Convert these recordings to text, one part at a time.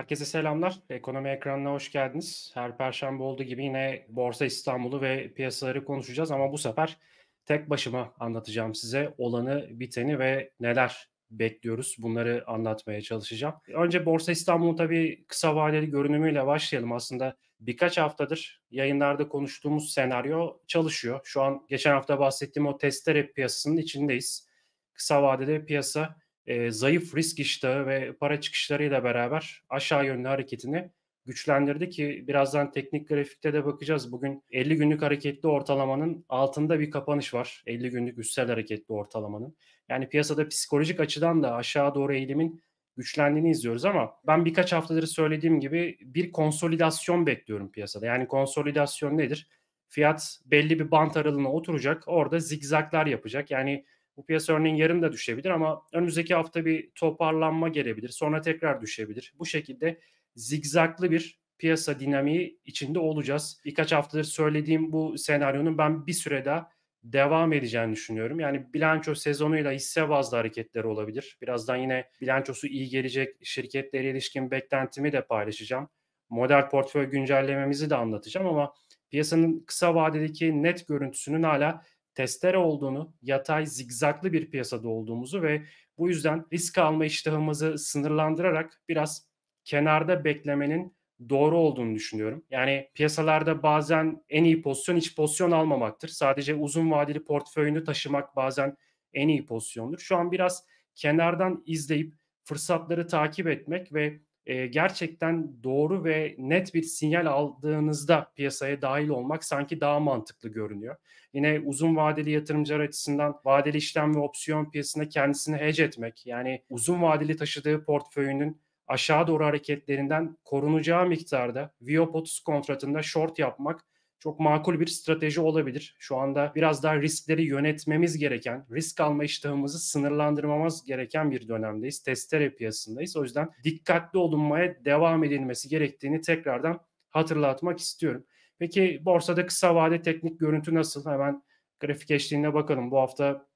Herkese selamlar. Ekonomi ekranına hoş geldiniz. Her perşembe olduğu gibi yine Borsa İstanbul'u ve piyasaları konuşacağız ama bu sefer tek başıma anlatacağım size olanı, biteni ve neler bekliyoruz. Bunları anlatmaya çalışacağım. Önce Borsa İstanbul'un tabii kısa vadeli görünümüyle başlayalım. Aslında birkaç haftadır yayınlarda konuştuğumuz senaryo çalışıyor. Şu an geçen hafta bahsettiğim o testere piyasasının içindeyiz. Kısa vadede piyasa e, zayıf risk iştahı ve para çıkışlarıyla beraber aşağı yönlü hareketini güçlendirdi ki birazdan teknik grafikte de bakacağız. Bugün 50 günlük hareketli ortalamanın altında bir kapanış var. 50 günlük üstsel hareketli ortalamanın. Yani piyasada psikolojik açıdan da aşağı doğru eğilimin güçlendiğini izliyoruz ama ben birkaç haftadır söylediğim gibi bir konsolidasyon bekliyorum piyasada. Yani konsolidasyon nedir? Fiyat belli bir bant aralığına oturacak. Orada zigzaglar yapacak. Yani bu piyasa örneğin yarın da düşebilir ama önümüzdeki hafta bir toparlanma gelebilir. Sonra tekrar düşebilir. Bu şekilde zigzaklı bir piyasa dinamiği içinde olacağız. Birkaç haftadır söylediğim bu senaryonun ben bir süre daha devam edeceğini düşünüyorum. Yani bilanço sezonuyla hisse bazlı hareketler olabilir. Birazdan yine bilançosu iyi gelecek şirketlere ilişkin beklentimi de paylaşacağım. Model portföy güncellememizi de anlatacağım ama piyasanın kısa vadedeki net görüntüsünün hala testere olduğunu, yatay zigzaklı bir piyasada olduğumuzu ve bu yüzden risk alma iştahımızı sınırlandırarak biraz kenarda beklemenin doğru olduğunu düşünüyorum. Yani piyasalarda bazen en iyi pozisyon hiç pozisyon almamaktır. Sadece uzun vadeli portföyünü taşımak bazen en iyi pozisyondur. Şu an biraz kenardan izleyip fırsatları takip etmek ve e, gerçekten doğru ve net bir sinyal aldığınızda piyasaya dahil olmak sanki daha mantıklı görünüyor. Yine uzun vadeli yatırımcılar açısından vadeli işlem ve opsiyon piyasasında kendisini hedge etmek yani uzun vadeli taşıdığı portföyünün aşağı doğru hareketlerinden korunacağı miktarda VIO 30 kontratında short yapmak çok makul bir strateji olabilir. Şu anda biraz daha riskleri yönetmemiz gereken, risk alma iştahımızı sınırlandırmamız gereken bir dönemdeyiz. Testere piyasındayız. O yüzden dikkatli olunmaya devam edilmesi gerektiğini tekrardan hatırlatmak istiyorum. Peki borsada kısa vade teknik görüntü nasıl? Hemen grafik eşliğine bakalım. Bu hafta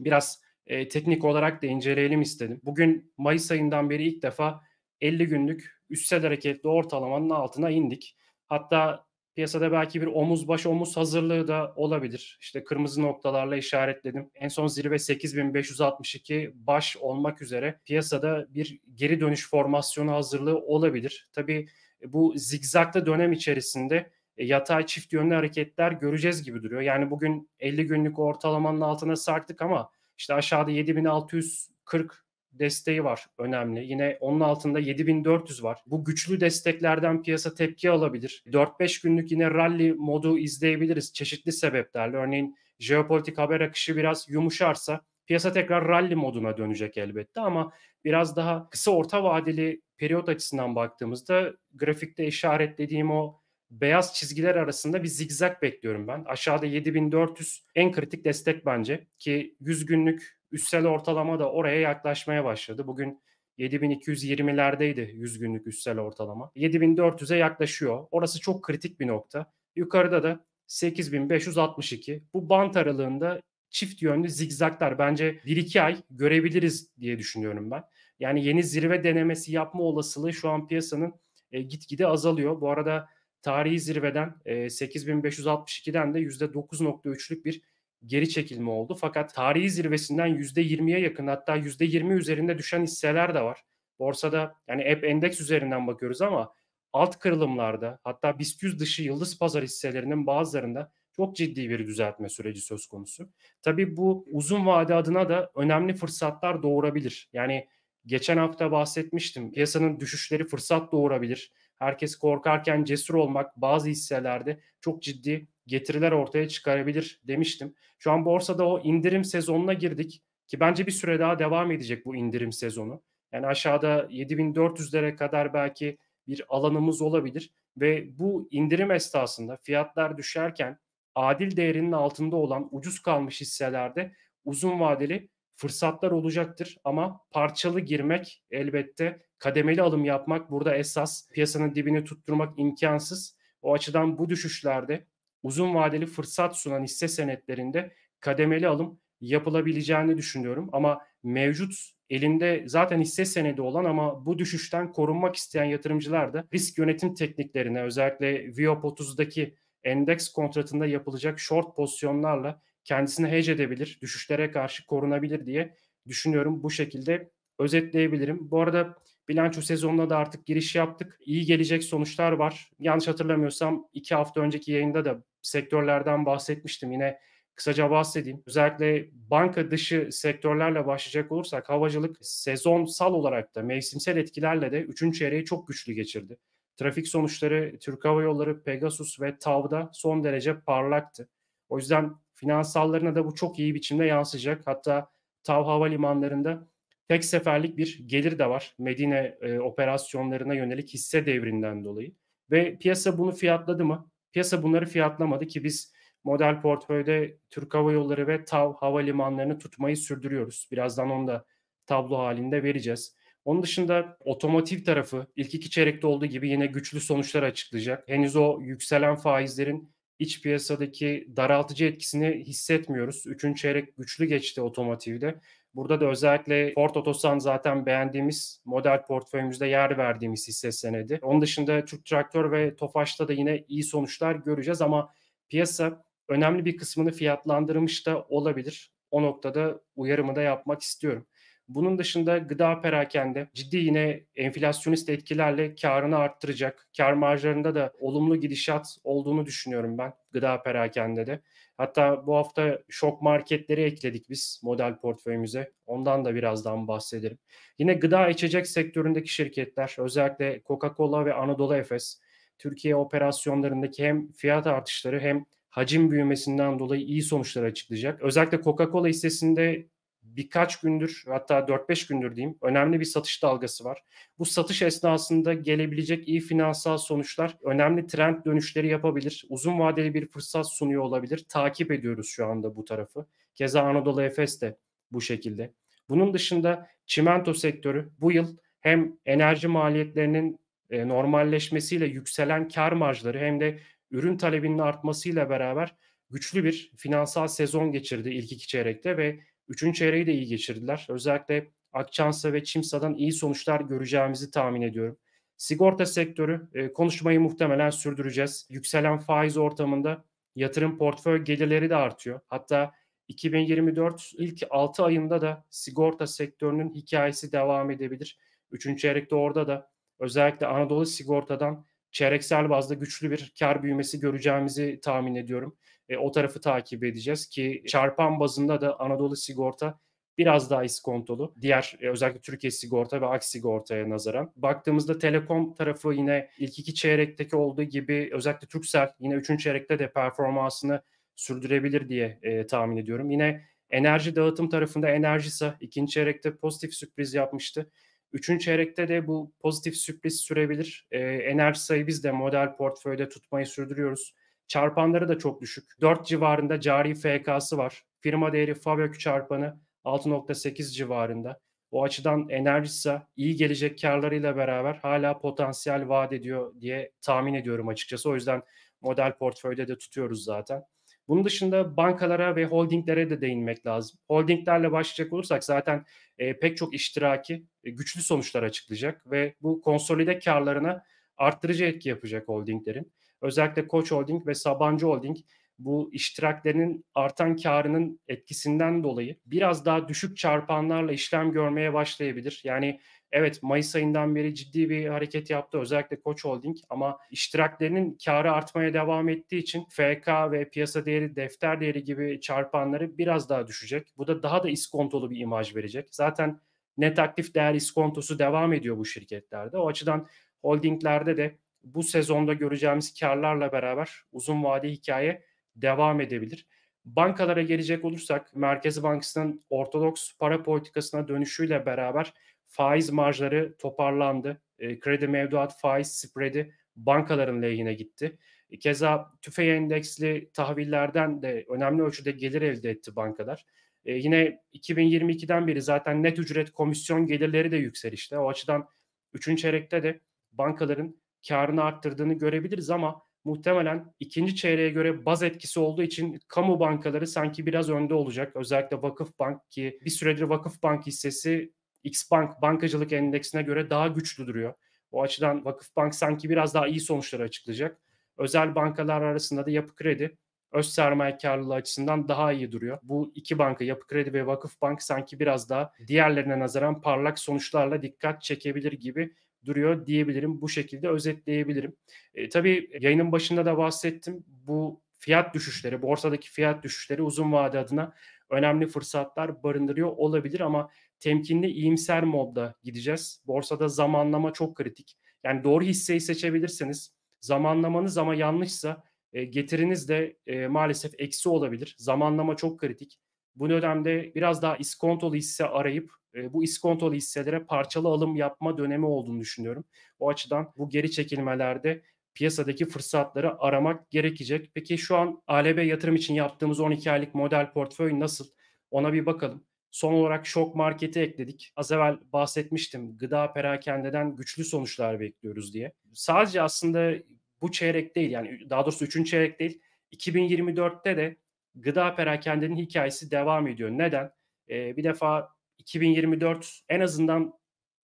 biraz e, teknik olarak da inceleyelim istedim. Bugün Mayıs ayından beri ilk defa 50 günlük üstsel hareketli ortalamanın altına indik. Hatta Piyasada belki bir omuz baş omuz hazırlığı da olabilir. İşte kırmızı noktalarla işaretledim. En son zirve 8562 baş olmak üzere piyasada bir geri dönüş formasyonu hazırlığı olabilir. Tabii e, bu zigzaklı dönem içerisinde e, yatay çift yönlü hareketler göreceğiz gibi duruyor. Yani bugün 50 günlük ortalamanın altına sarktık ama işte aşağıda 7640 desteği var önemli. Yine onun altında 7400 var. Bu güçlü desteklerden piyasa tepki alabilir. 4-5 günlük yine rally modu izleyebiliriz çeşitli sebeplerle. Örneğin jeopolitik haber akışı biraz yumuşarsa piyasa tekrar rally moduna dönecek elbette ama biraz daha kısa orta vadeli periyot açısından baktığımızda grafikte işaretlediğim o beyaz çizgiler arasında bir zigzag bekliyorum ben. Aşağıda 7400 en kritik destek bence ki 100 günlük Üstsel ortalama da oraya yaklaşmaya başladı. Bugün 7220'lerdeydi 100 günlük üstsel ortalama. 7400'e yaklaşıyor. Orası çok kritik bir nokta. Yukarıda da 8562. Bu bant aralığında çift yönlü zigzaklar bence 1-2 ay görebiliriz diye düşünüyorum ben. Yani yeni zirve denemesi yapma olasılığı şu an piyasanın e, gitgide azalıyor. Bu arada tarihi zirveden e, 8562'den de %9.3'lük bir geri çekilme oldu. Fakat tarihi zirvesinden %20'ye yakın hatta %20 üzerinde düşen hisseler de var. Borsada yani hep endeks üzerinden bakıyoruz ama alt kırılımlarda hatta BIST 100 dışı yıldız pazar hisselerinin bazılarında çok ciddi bir düzeltme süreci söz konusu. Tabii bu uzun vade adına da önemli fırsatlar doğurabilir. Yani geçen hafta bahsetmiştim piyasanın düşüşleri fırsat doğurabilir. Herkes korkarken cesur olmak bazı hisselerde çok ciddi getiriler ortaya çıkarabilir demiştim. Şu an borsada o indirim sezonuna girdik ki bence bir süre daha devam edecek bu indirim sezonu. Yani aşağıda 7400'lere kadar belki bir alanımız olabilir ve bu indirim esnasında fiyatlar düşerken adil değerinin altında olan ucuz kalmış hisselerde uzun vadeli fırsatlar olacaktır ama parçalı girmek elbette kademeli alım yapmak burada esas piyasanın dibini tutturmak imkansız. O açıdan bu düşüşlerde uzun vadeli fırsat sunan hisse senetlerinde kademeli alım yapılabileceğini düşünüyorum. Ama mevcut elinde zaten hisse senedi olan ama bu düşüşten korunmak isteyen yatırımcılar da risk yönetim tekniklerine özellikle VIOP 30'daki endeks kontratında yapılacak short pozisyonlarla kendisini hedge edebilir, düşüşlere karşı korunabilir diye düşünüyorum. Bu şekilde özetleyebilirim. Bu arada bilanço sezonuna da artık giriş yaptık. İyi gelecek sonuçlar var. Yanlış hatırlamıyorsam iki hafta önceki yayında da sektörlerden bahsetmiştim. Yine kısaca bahsedeyim. Özellikle banka dışı sektörlerle başlayacak olursak havacılık sezonsal olarak da mevsimsel etkilerle de 3. çeyreği çok güçlü geçirdi. Trafik sonuçları Türk Hava Yolları, Pegasus ve TAV'da son derece parlaktı. O yüzden finansallarına da bu çok iyi biçimde yansıyacak. Hatta TAV havalimanlarında tek seferlik bir gelir de var Medine e, operasyonlarına yönelik hisse devrinden dolayı. Ve piyasa bunu fiyatladı mı? Piyasa bunları fiyatlamadı ki biz model portföyde Türk Hava Yolları ve TAV havalimanlarını tutmayı sürdürüyoruz. Birazdan onu da tablo halinde vereceğiz. Onun dışında otomotiv tarafı ilk iki çeyrekte olduğu gibi yine güçlü sonuçlar açıklayacak. Henüz o yükselen faizlerin iç piyasadaki daraltıcı etkisini hissetmiyoruz. Üçüncü çeyrek güçlü geçti otomotivde. Burada da özellikle Ford Otosan zaten beğendiğimiz model portföyümüzde yer verdiğimiz hisse senedi. Onun dışında Türk Traktör ve Tofaş'ta da yine iyi sonuçlar göreceğiz ama piyasa önemli bir kısmını fiyatlandırmış da olabilir. O noktada uyarımı da yapmak istiyorum. Bunun dışında gıda perakende ciddi yine enflasyonist etkilerle karını arttıracak. Kar marjlarında da olumlu gidişat olduğunu düşünüyorum ben gıda perakende de. Hatta bu hafta şok marketleri ekledik biz model portföyümüze. Ondan da birazdan bahsederim Yine gıda içecek sektöründeki şirketler özellikle Coca-Cola ve Anadolu Efes Türkiye operasyonlarındaki hem fiyat artışları hem hacim büyümesinden dolayı iyi sonuçlar açıklayacak. Özellikle Coca-Cola hissesinde birkaç gündür hatta 4-5 gündür diyeyim önemli bir satış dalgası var. Bu satış esnasında gelebilecek iyi finansal sonuçlar önemli trend dönüşleri yapabilir. Uzun vadeli bir fırsat sunuyor olabilir. Takip ediyoruz şu anda bu tarafı. Keza Anadolu Efes de bu şekilde. Bunun dışında çimento sektörü bu yıl hem enerji maliyetlerinin e, normalleşmesiyle yükselen kar marjları hem de ürün talebinin artmasıyla beraber güçlü bir finansal sezon geçirdi ilk iki çeyrekte ve Üçüncü çeyreği de iyi geçirdiler. Özellikle Akçansa ve Çimsa'dan iyi sonuçlar göreceğimizi tahmin ediyorum. Sigorta sektörü e, konuşmayı muhtemelen sürdüreceğiz. Yükselen faiz ortamında yatırım portföy gelirleri de artıyor. Hatta 2024 ilk 6 ayında da sigorta sektörünün hikayesi devam edebilir. Üçüncü çeyrekte orada da özellikle Anadolu Sigorta'dan çeyreksel bazda güçlü bir kar büyümesi göreceğimizi tahmin ediyorum. E, o tarafı takip edeceğiz ki çarpan bazında da Anadolu Sigorta biraz daha iskontolu. Diğer e, özellikle Türkiye Sigorta ve Ak Sigorta'ya nazaran. Baktığımızda Telekom tarafı yine ilk iki çeyrekteki olduğu gibi özellikle Turkcell yine üçüncü çeyrekte de performansını sürdürebilir diye e, tahmin ediyorum. Yine enerji dağıtım tarafında Enerjisa ikinci çeyrekte pozitif sürpriz yapmıştı. Üçüncü çeyrekte de bu pozitif sürpriz sürebilir. E, Enerjisa'yı biz de model portföyde tutmayı sürdürüyoruz. Çarpanları da çok düşük. 4 civarında cari FK'sı var. Firma değeri Fabio çarpanı 6.8 civarında. O açıdan enerjisi iyi gelecek karlarıyla beraber hala potansiyel vaat ediyor diye tahmin ediyorum açıkçası. O yüzden model portföyde de tutuyoruz zaten. Bunun dışında bankalara ve holdinglere de değinmek lazım. Holdinglerle başlayacak olursak zaten e, pek çok iştiraki e, güçlü sonuçlar açıklayacak ve bu konsolide karlarına arttırıcı etki yapacak holdinglerin. Özellikle Koç Holding ve Sabancı Holding bu iştiraklerinin artan karının etkisinden dolayı biraz daha düşük çarpanlarla işlem görmeye başlayabilir. Yani evet Mayıs ayından beri ciddi bir hareket yaptı özellikle Koç Holding ama iştiraklerinin karı artmaya devam ettiği için FK ve piyasa değeri, defter değeri gibi çarpanları biraz daha düşecek. Bu da daha da iskontolu bir imaj verecek. Zaten net aktif değer iskontosu devam ediyor bu şirketlerde. O açıdan holdinglerde de bu sezonda göreceğimiz karlarla beraber uzun vade hikaye devam edebilir. Bankalara gelecek olursak Merkez Bankası'nın ortodoks para politikasına dönüşüyle beraber faiz marjları toparlandı. E, kredi mevduat faiz spredi bankaların lehine gitti. E, keza tüfe endeksli tahvillerden de önemli ölçüde gelir elde etti bankalar. E, yine 2022'den beri zaten net ücret komisyon gelirleri de yükselişte. O açıdan 3. çeyrekte de bankaların karını arttırdığını görebiliriz ama muhtemelen ikinci çeyreğe göre baz etkisi olduğu için kamu bankaları sanki biraz önde olacak. Özellikle Vakıf Bank ki bir süredir Vakıf Bank hissesi X Bank bankacılık endeksine göre daha güçlü duruyor. O açıdan Vakıf Bank sanki biraz daha iyi sonuçları açıklayacak. Özel bankalar arasında da Yapı Kredi öz sermaye karlılığı açısından daha iyi duruyor. Bu iki banka Yapı Kredi ve Vakıf Bank sanki biraz daha diğerlerine nazaran parlak sonuçlarla dikkat çekebilir gibi duruyor diyebilirim. Bu şekilde özetleyebilirim. E, tabii yayının başında da bahsettim. Bu fiyat düşüşleri, borsadaki fiyat düşüşleri uzun vade adına önemli fırsatlar barındırıyor olabilir ama temkinli iyimser modda gideceğiz. Borsada zamanlama çok kritik. Yani doğru hisseyi seçebilirseniz zamanlamanız ama yanlışsa e, getiriniz de e, maalesef eksi olabilir. Zamanlama çok kritik. Bu dönemde biraz daha iskontolu hisse arayıp e, bu iskontolu hisselere parçalı alım yapma dönemi olduğunu düşünüyorum. O açıdan bu geri çekilmelerde piyasadaki fırsatları aramak gerekecek. Peki şu an ALB yatırım için yaptığımız 12 aylık model portföy nasıl? Ona bir bakalım. Son olarak şok marketi ekledik. Az evvel bahsetmiştim gıda perakendeden güçlü sonuçlar bekliyoruz diye. Sadece aslında bu çeyrek değil yani daha doğrusu 3. çeyrek değil. 2024'te de gıda perakendenin hikayesi devam ediyor. Neden? Ee, bir defa 2024 en azından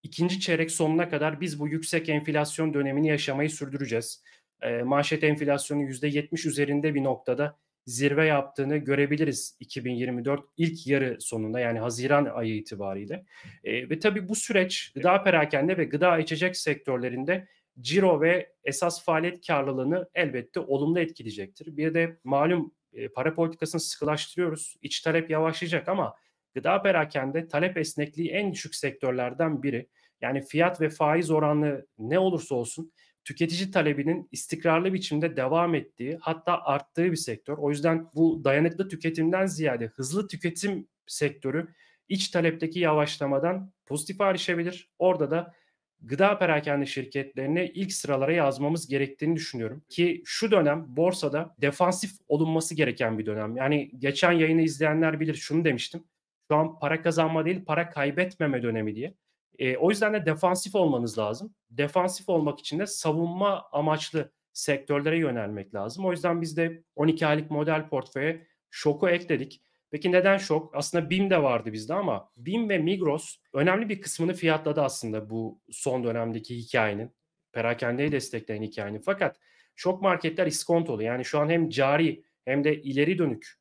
ikinci çeyrek sonuna kadar biz bu yüksek enflasyon dönemini yaşamayı sürdüreceğiz. E, manşet enflasyonu %70 üzerinde bir noktada zirve yaptığını görebiliriz 2024 ilk yarı sonunda yani Haziran ayı itibariyle. E, ve tabii bu süreç gıda perakende ve gıda içecek sektörlerinde ciro ve esas faaliyet karlılığını elbette olumlu etkileyecektir. Bir de malum e, para politikasını sıkılaştırıyoruz. İç talep yavaşlayacak ama Gıda perakende talep esnekliği en düşük sektörlerden biri. Yani fiyat ve faiz oranlı ne olursa olsun tüketici talebinin istikrarlı biçimde devam ettiği hatta arttığı bir sektör. O yüzden bu dayanıklı tüketimden ziyade hızlı tüketim sektörü iç talepteki yavaşlamadan pozitif ayrışabilir. Orada da gıda perakende şirketlerini ilk sıralara yazmamız gerektiğini düşünüyorum. Ki şu dönem borsada defansif olunması gereken bir dönem. Yani geçen yayını izleyenler bilir şunu demiştim. Şu an para kazanma değil para kaybetmeme dönemi diye. E, o yüzden de defansif olmanız lazım. Defansif olmak için de savunma amaçlı sektörlere yönelmek lazım. O yüzden biz de 12 aylık model portföye şoku ekledik. Peki neden şok? Aslında BİM de vardı bizde ama BİM ve Migros önemli bir kısmını fiyatladı aslında bu son dönemdeki hikayenin. Perakendeyi destekleyen hikayenin. Fakat şok marketler iskontolu. Yani şu an hem cari hem de ileri dönük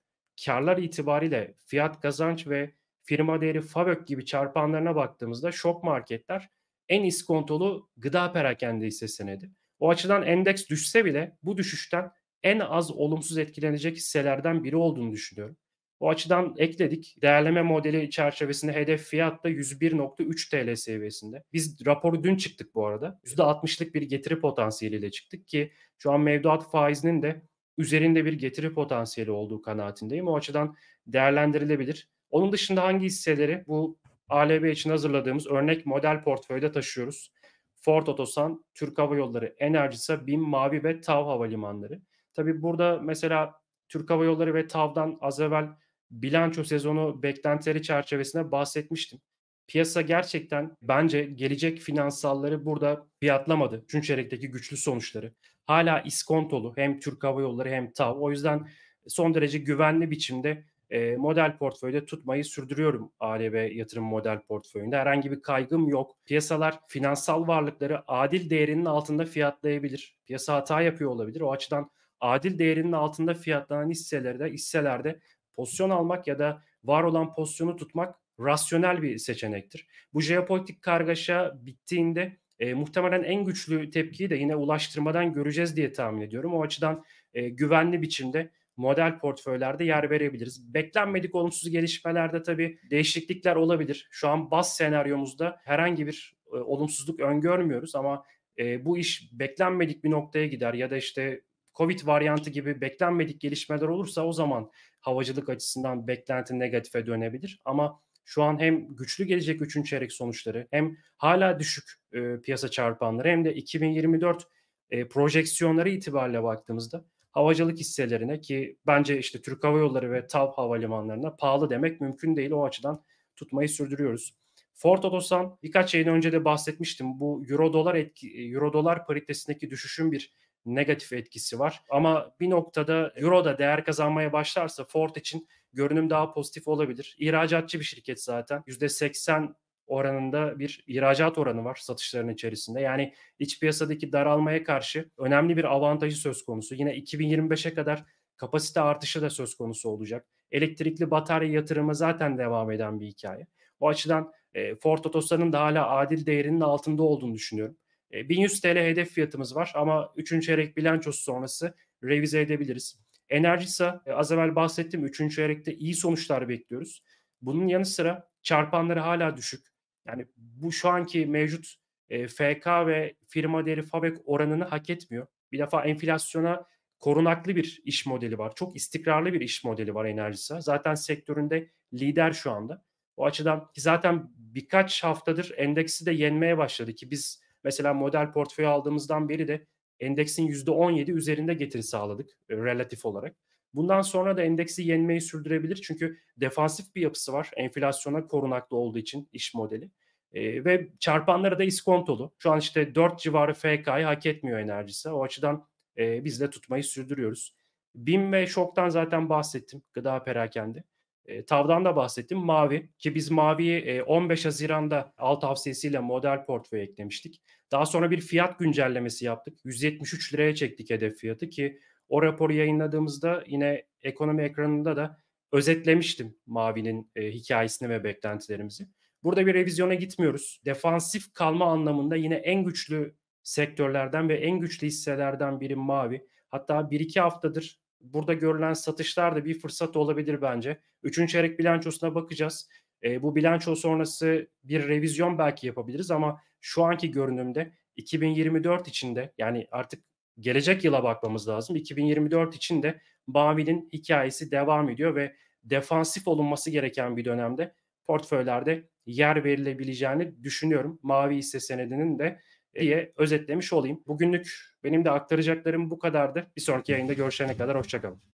karlar itibariyle fiyat kazanç ve firma değeri FAVÖK gibi çarpanlarına baktığımızda şok marketler en iskontolu gıda perakende hisse senedi. O açıdan endeks düşse bile bu düşüşten en az olumsuz etkilenecek hisselerden biri olduğunu düşünüyorum. O açıdan ekledik. Değerleme modeli çerçevesinde hedef fiyat da 101.3 TL seviyesinde. Biz raporu dün çıktık bu arada. %60'lık bir getiri potansiyeliyle çıktık ki şu an mevduat faizinin de üzerinde bir getiri potansiyeli olduğu kanaatindeyim. O açıdan değerlendirilebilir. Onun dışında hangi hisseleri bu ALB için hazırladığımız örnek model portföyde taşıyoruz? Ford Otosan, Türk Hava Yolları, Enerjisa, BİM, Mavi ve TAV Havalimanları. Tabi burada mesela Türk Hava Yolları ve TAV'dan az evvel bilanço sezonu beklentileri çerçevesinde bahsetmiştim. Piyasa gerçekten bence gelecek finansalları burada fiyatlamadı. Çünkü çeyrekteki güçlü sonuçları hala iskontolu hem Türk Hava Yolları hem TAV. O yüzden son derece güvenli biçimde e, model portföyde tutmayı sürdürüyorum ALB yatırım model portföyünde. Herhangi bir kaygım yok. Piyasalar finansal varlıkları adil değerinin altında fiyatlayabilir. Piyasa hata yapıyor olabilir. O açıdan adil değerinin altında fiyatlanan hisselerde, hisselerde pozisyon almak ya da var olan pozisyonu tutmak rasyonel bir seçenektir. Bu jeopolitik kargaşa bittiğinde e, muhtemelen en güçlü tepkiyi de yine ulaştırmadan göreceğiz diye tahmin ediyorum. O açıdan e, güvenli biçimde model portföylerde yer verebiliriz. Beklenmedik olumsuz gelişmelerde tabii değişiklikler olabilir. Şu an bas senaryomuzda herhangi bir e, olumsuzluk öngörmüyoruz ama e, bu iş beklenmedik bir noktaya gider ya da işte Covid varyantı gibi beklenmedik gelişmeler olursa o zaman havacılık açısından beklenti negatife dönebilir. Ama şu an hem güçlü gelecek 3. çeyrek sonuçları hem hala düşük e, piyasa çarpanları hem de 2024 e, projeksiyonları itibariyle baktığımızda havacılık hisselerine ki bence işte Türk Hava Yolları ve TAV havalimanlarına pahalı demek mümkün değil. O açıdan tutmayı sürdürüyoruz. Ford Otosan birkaç yayın önce de bahsetmiştim. Bu euro dolar etki, e, euro dolar paritesindeki düşüşün bir negatif etkisi var. Ama bir noktada euro da değer kazanmaya başlarsa Ford için görünüm daha pozitif olabilir. İhracatçı bir şirket zaten. %80 oranında bir ihracat oranı var satışların içerisinde. Yani iç piyasadaki daralmaya karşı önemli bir avantajı söz konusu. Yine 2025'e kadar kapasite artışı da söz konusu olacak. Elektrikli batarya yatırımı zaten devam eden bir hikaye. O açıdan e, Ford Otosan'ın da hala adil değerinin altında olduğunu düşünüyorum. 1100 e, TL hedef fiyatımız var ama 3. çeyrek bilançosu sonrası revize edebiliriz. Enerjisa e, az evvel bahsettim 3. çeyrekte iyi sonuçlar bekliyoruz. Bunun yanı sıra çarpanları hala düşük. Yani bu şu anki mevcut e, FK ve firma değeri fabek oranını hak etmiyor. Bir defa enflasyona korunaklı bir iş modeli var. Çok istikrarlı bir iş modeli var enerjisi. Zaten sektöründe lider şu anda. O açıdan zaten birkaç haftadır endeksi de yenmeye başladı ki biz Mesela model portföy aldığımızdan beri de endeksin %17 üzerinde getiri sağladık e, relatif olarak. Bundan sonra da endeksi yenmeyi sürdürebilir çünkü defansif bir yapısı var. Enflasyona korunaklı olduğu için iş modeli. E, ve çarpanları da iskontolu. Şu an işte 4 civarı FK'yı hak etmiyor enerjisi. O açıdan e, biz de tutmayı sürdürüyoruz. BİM ve şoktan zaten bahsettim. Gıda perakende. E, tavdan da bahsettim. Mavi ki biz Mavi'yi e, 15 Haziran'da alt tavsiyesiyle model portföy eklemiştik. Daha sonra bir fiyat güncellemesi yaptık. 173 liraya çektik hedef fiyatı ki o raporu yayınladığımızda yine ekonomi ekranında da özetlemiştim Mavi'nin e, hikayesini ve beklentilerimizi. Burada bir revizyona gitmiyoruz. Defansif kalma anlamında yine en güçlü sektörlerden ve en güçlü hisselerden biri Mavi. Hatta 1-2 haftadır burada görülen satışlar da bir fırsat olabilir bence. Üçüncü çeyrek bilançosuna bakacağız. E, bu bilanço sonrası bir revizyon belki yapabiliriz ama şu anki görünümde 2024 içinde yani artık gelecek yıla bakmamız lazım. 2024 içinde de Mavi'nin hikayesi devam ediyor ve defansif olunması gereken bir dönemde portföylerde yer verilebileceğini düşünüyorum. Mavi hisse senedinin de e, diye özetlemiş olayım. Bugünlük benim de aktaracaklarım bu kadardı. Bir sonraki yayında görüşene kadar hoşçakalın.